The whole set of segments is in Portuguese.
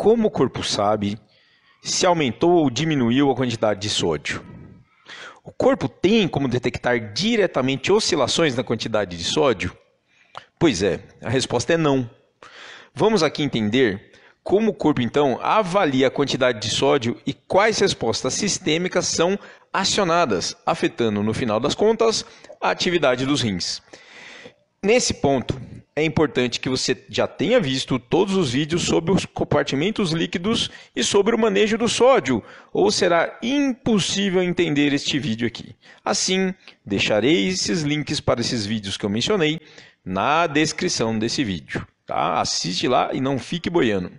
Como o corpo sabe se aumentou ou diminuiu a quantidade de sódio? O corpo tem como detectar diretamente oscilações na quantidade de sódio? Pois é, a resposta é não. Vamos aqui entender como o corpo então avalia a quantidade de sódio e quais respostas sistêmicas são acionadas, afetando no final das contas a atividade dos rins. Nesse ponto, é importante que você já tenha visto todos os vídeos sobre os compartimentos líquidos e sobre o manejo do sódio, ou será impossível entender este vídeo aqui. Assim, deixarei esses links para esses vídeos que eu mencionei na descrição desse vídeo. Tá? Assiste lá e não fique boiando.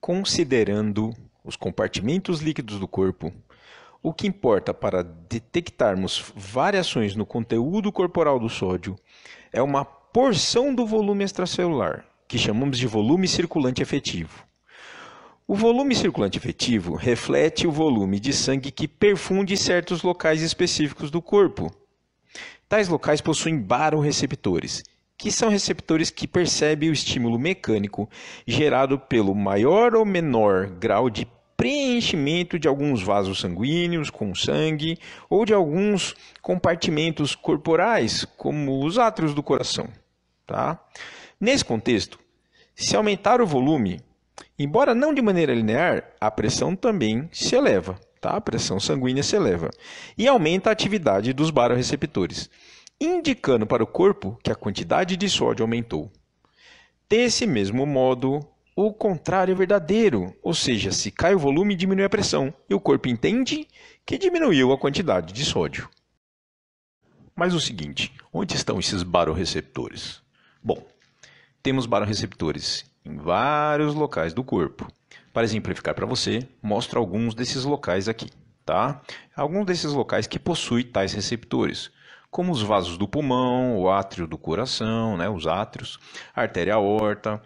Considerando os compartimentos líquidos do corpo, o que importa para detectarmos variações no conteúdo corporal do sódio é uma porção do volume extracelular, que chamamos de volume circulante efetivo. O volume circulante efetivo reflete o volume de sangue que perfunde certos locais específicos do corpo. Tais locais possuem baroreceptores, que são receptores que percebem o estímulo mecânico gerado pelo maior ou menor grau de preenchimento de alguns vasos sanguíneos com sangue ou de alguns compartimentos corporais, como os átrios do coração. Tá? Nesse contexto, se aumentar o volume, embora não de maneira linear, a pressão também se eleva. Tá? A pressão sanguínea se eleva e aumenta a atividade dos baroreceptores, indicando para o corpo que a quantidade de sódio aumentou. Desse mesmo modo, o contrário é verdadeiro, ou seja, se cai o volume, diminui a pressão, e o corpo entende que diminuiu a quantidade de sódio. Mas o seguinte, onde estão esses baroreceptores? Bom, temos baroreceptores em vários locais do corpo. Para exemplificar para você, mostro alguns desses locais aqui, tá? Alguns desses locais que possuem tais receptores, como os vasos do pulmão, o átrio do coração, né, os átrios, a artéria aorta,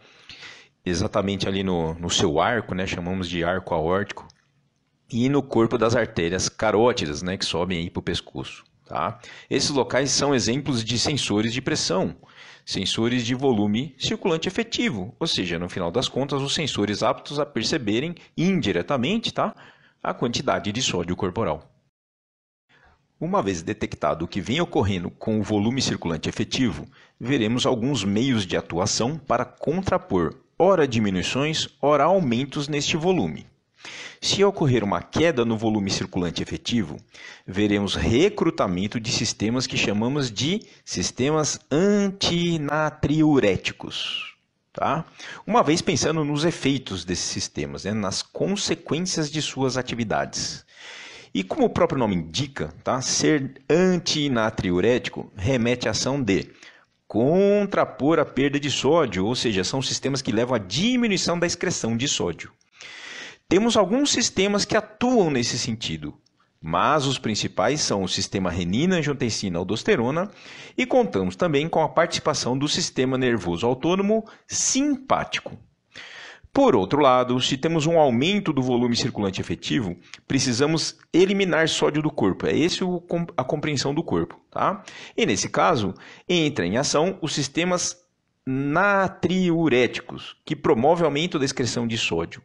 exatamente ali no, no seu arco, né, chamamos de arco aórtico, e no corpo das artérias carótidas, né, que sobem aí para o pescoço. Tá? Esses locais são exemplos de sensores de pressão, sensores de volume circulante efetivo, ou seja, no final das contas, os sensores aptos a perceberem indiretamente tá, a quantidade de sódio corporal. Uma vez detectado o que vem ocorrendo com o volume circulante efetivo, veremos alguns meios de atuação para contrapor ora diminuições, ora aumentos neste volume. Se ocorrer uma queda no volume circulante efetivo, veremos recrutamento de sistemas que chamamos de sistemas antinatriuréticos. Tá? Uma vez pensando nos efeitos desses sistemas, né? nas consequências de suas atividades. E como o próprio nome indica, tá? ser antinatriurético remete à ação de contrapor a perda de sódio, ou seja, são sistemas que levam à diminuição da excreção de sódio. Temos alguns sistemas que atuam nesse sentido, mas os principais são o sistema renina-angiotensina-aldosterona e contamos também com a participação do sistema nervoso autônomo simpático. Por outro lado, se temos um aumento do volume circulante efetivo, precisamos eliminar sódio do corpo. É esse a compreensão do corpo, tá? E nesse caso, entra em ação os sistemas natriuréticos, que promovem aumento da excreção de sódio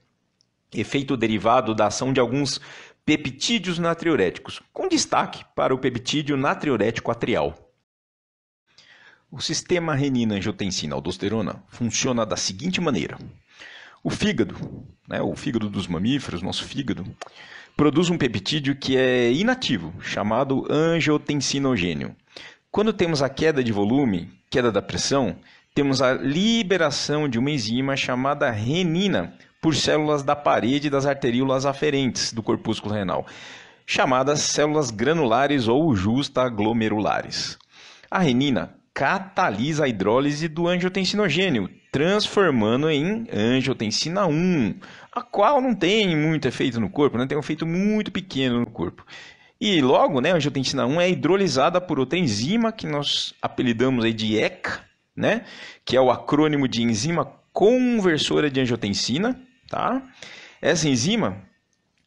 efeito derivado da ação de alguns peptídeos natriuréticos, com destaque para o peptídeo natriurético atrial. O sistema renina-angiotensina-aldosterona funciona da seguinte maneira. O fígado, né, o fígado dos mamíferos, nosso fígado, produz um peptídeo que é inativo, chamado angiotensinogênio. Quando temos a queda de volume, queda da pressão, temos a liberação de uma enzima chamada renina por células da parede das arteríolas aferentes do corpúsculo renal, chamadas células granulares ou justaglomerulares. A renina catalisa a hidrólise do angiotensinogênio, transformando em angiotensina 1, a qual não tem muito efeito no corpo, né? tem um efeito muito pequeno no corpo. E logo, né, a angiotensina 1 é hidrolisada por outra enzima que nós apelidamos de ECA, né, que é o acrônimo de enzima conversora de angiotensina, Tá? Essa enzima,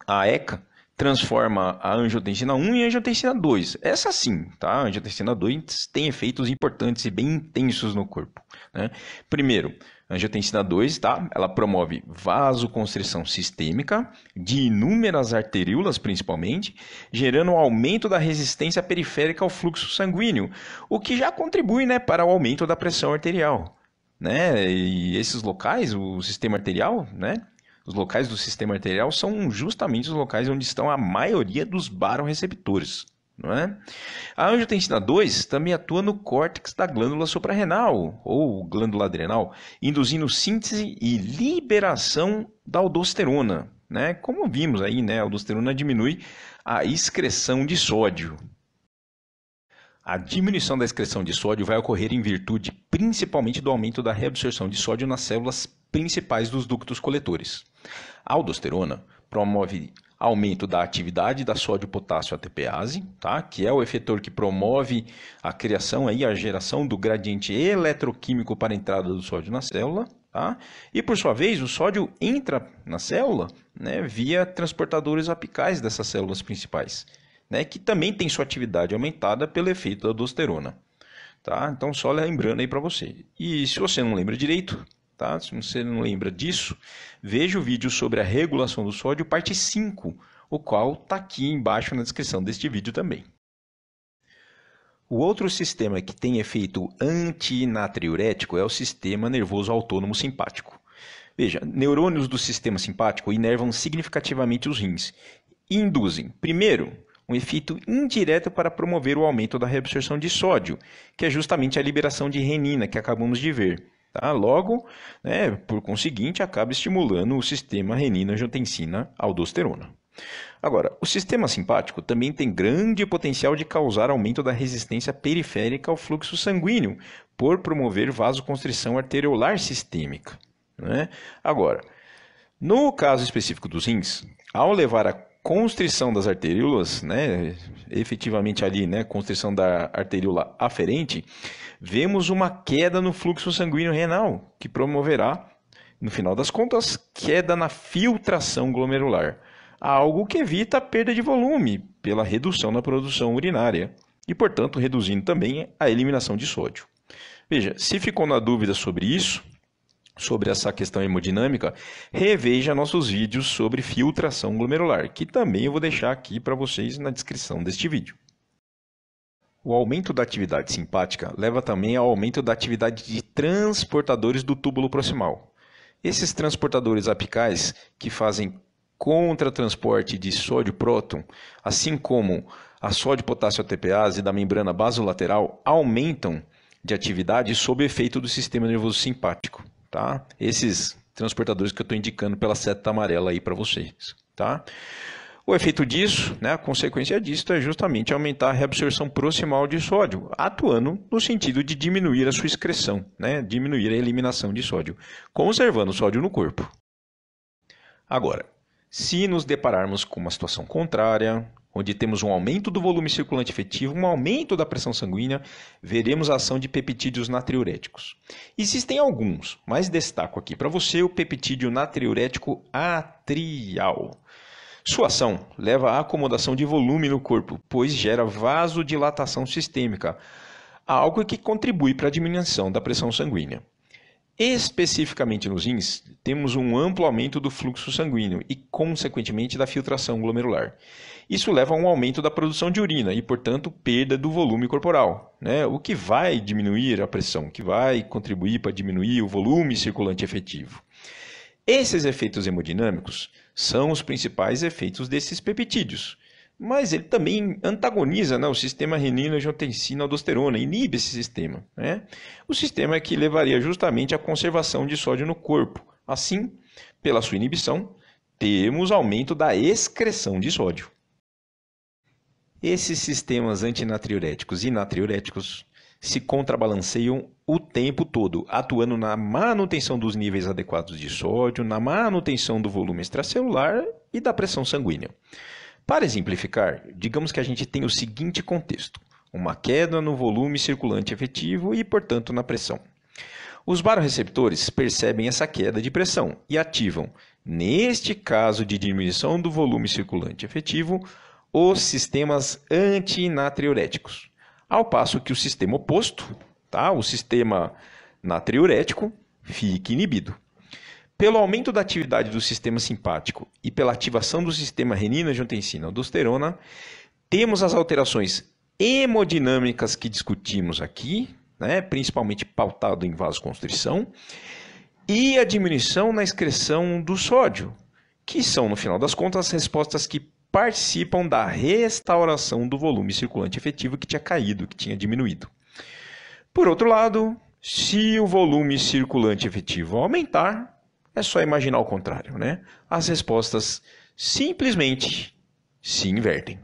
a ECA, transforma a angiotensina 1 em angiotensina 2. Essa sim, tá? A angiotensina 2 tem efeitos importantes e bem intensos no corpo. Né? Primeiro, a angiotensina 2, tá? Ela promove vasoconstrição sistêmica de inúmeras arteríolas, principalmente, gerando um aumento da resistência periférica ao fluxo sanguíneo, o que já contribui né, para o aumento da pressão arterial né? E esses locais, o sistema arterial, né? Os locais do sistema arterial são justamente os locais onde estão a maioria dos baroreceptores. Não é? A angiotensina 2 também atua no córtex da glândula suprarrenal, ou glândula adrenal, induzindo síntese e liberação da aldosterona. Né? Como vimos aí, né? a aldosterona diminui a excreção de sódio. A diminuição da excreção de sódio vai ocorrer em virtude principalmente do aumento da reabsorção de sódio nas células principais dos ductos coletores. A aldosterona promove aumento da atividade da sódio-potássio ATPase, tá? que é o efetor que promove a criação e a geração do gradiente eletroquímico para a entrada do sódio na célula. Tá? E por sua vez, o sódio entra na célula né, via transportadores apicais dessas células principais né, que também tem sua atividade aumentada pelo efeito da aldosterona. Tá? Então, só lembrando aí para você. E se você não lembra direito, tá? se você não lembra disso, veja o vídeo sobre a regulação do sódio, parte 5, o qual está aqui embaixo na descrição deste vídeo também. O outro sistema que tem efeito antinatriurético é o sistema nervoso autônomo simpático. Veja, neurônios do sistema simpático inervam significativamente os rins e induzem, primeiro, um efeito indireto para promover o aumento da reabsorção de sódio, que é justamente a liberação de renina que acabamos de ver. Tá? Logo, né, por conseguinte, acaba estimulando o sistema renina-angiotensina-aldosterona. Agora, o sistema simpático também tem grande potencial de causar aumento da resistência periférica ao fluxo sanguíneo, por promover vasoconstrição arteriolar sistêmica. Né? Agora, no caso específico dos rins, ao levar a constrição das arteríolas, né, efetivamente ali, né, constrição da arteríola aferente, vemos uma queda no fluxo sanguíneo renal, que promoverá, no final das contas, queda na filtração glomerular, algo que evita a perda de volume pela redução na produção urinária e, portanto, reduzindo também a eliminação de sódio. Veja, se ficou na dúvida sobre isso, sobre essa questão hemodinâmica, reveja nossos vídeos sobre filtração glomerular, que também eu vou deixar aqui para vocês na descrição deste vídeo. O aumento da atividade simpática leva também ao aumento da atividade de transportadores do túbulo proximal. Esses transportadores apicais que fazem contratransporte de sódio-próton, assim como a sódio-potássio ATPase da membrana basolateral, aumentam de atividade sob efeito do sistema nervoso simpático tá? Esses transportadores que eu estou indicando pela seta amarela aí para vocês, tá? O efeito disso, né, a consequência disso é justamente aumentar a reabsorção proximal de sódio, atuando no sentido de diminuir a sua excreção, né, diminuir a eliminação de sódio, conservando o sódio no corpo. Agora, se nos depararmos com uma situação contrária, onde temos um aumento do volume circulante efetivo, um aumento da pressão sanguínea, veremos a ação de peptídeos natriuréticos. Existem alguns, mas destaco aqui para você o peptídeo natriurético atrial. Sua ação leva à acomodação de volume no corpo, pois gera vasodilatação sistêmica, algo que contribui para a diminuição da pressão sanguínea. Especificamente nos rins, temos um amplo aumento do fluxo sanguíneo e, consequentemente, da filtração glomerular. Isso leva a um aumento da produção de urina e, portanto, perda do volume corporal, né? o que vai diminuir a pressão, que vai contribuir para diminuir o volume circulante efetivo. Esses efeitos hemodinâmicos são os principais efeitos desses peptídeos mas ele também antagoniza né, o sistema renina-angiotensina-aldosterona, inibe esse sistema. Né? O sistema é que levaria justamente à conservação de sódio no corpo. Assim, pela sua inibição, temos aumento da excreção de sódio. Esses sistemas antinatriuréticos e natriuréticos se contrabalanceiam o tempo todo, atuando na manutenção dos níveis adequados de sódio, na manutenção do volume extracelular e da pressão sanguínea. Para exemplificar, digamos que a gente tem o seguinte contexto: uma queda no volume circulante efetivo e, portanto, na pressão. Os baroreceptores percebem essa queda de pressão e ativam, neste caso de diminuição do volume circulante efetivo, os sistemas antinatriuréticos. Ao passo que o sistema oposto, tá? o sistema natriurético, fica inibido. Pelo aumento da atividade do sistema simpático e pela ativação do sistema renina-angiotensina-aldosterona, temos as alterações hemodinâmicas que discutimos aqui, né, principalmente pautado em vasoconstrição, e a diminuição na excreção do sódio, que são, no final das contas, as respostas que participam da restauração do volume circulante efetivo que tinha caído, que tinha diminuído. Por outro lado, se o volume circulante efetivo aumentar, é só imaginar o contrário, né? As respostas simplesmente se invertem.